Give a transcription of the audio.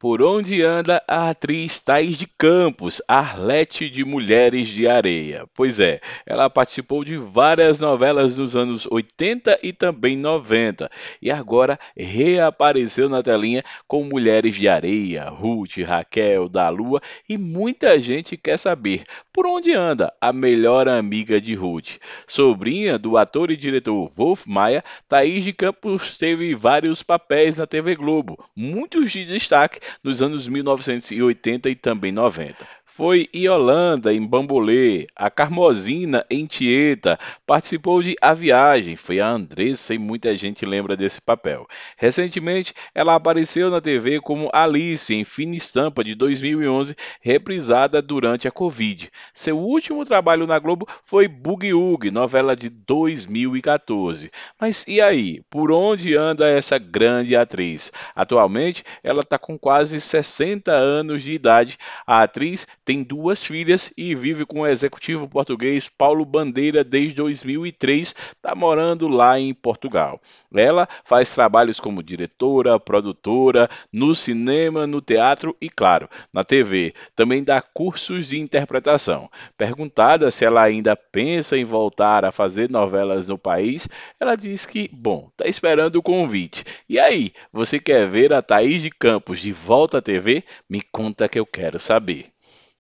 Por onde anda a atriz Thais de Campos, Arlete de Mulheres de Areia? Pois é, ela participou de várias novelas nos anos 80 e também 90 e agora reapareceu na telinha com Mulheres de Areia, Ruth, Raquel, da Lua e muita gente quer saber por onde anda a melhor amiga de Ruth. Sobrinha do ator e diretor Wolf Maia, Thais de Campos teve vários papéis na TV Globo, muitos de destaque nos anos 1980 e também 90. Foi Iolanda em Bambolê, a Carmosina em Tieta, participou de A Viagem, foi a Andressa e muita gente lembra desse papel. Recentemente, ela apareceu na TV como Alice em Fina Estampa de 2011, reprisada durante a Covid. Seu último trabalho na Globo foi Boogie Woogie, novela de 2014. Mas e aí, por onde anda essa grande atriz? Atualmente, ela está com quase 60 anos de idade. A atriz tem duas filhas e vive com o executivo português Paulo Bandeira desde 2003, está morando lá em Portugal. Ela faz trabalhos como diretora, produtora, no cinema, no teatro e, claro, na TV. Também dá cursos de interpretação. Perguntada se ela ainda pensa em voltar a fazer novelas no país, ela diz que, bom, está esperando o convite. E aí, você quer ver a Thaís de Campos de volta à TV? Me conta que eu quero saber.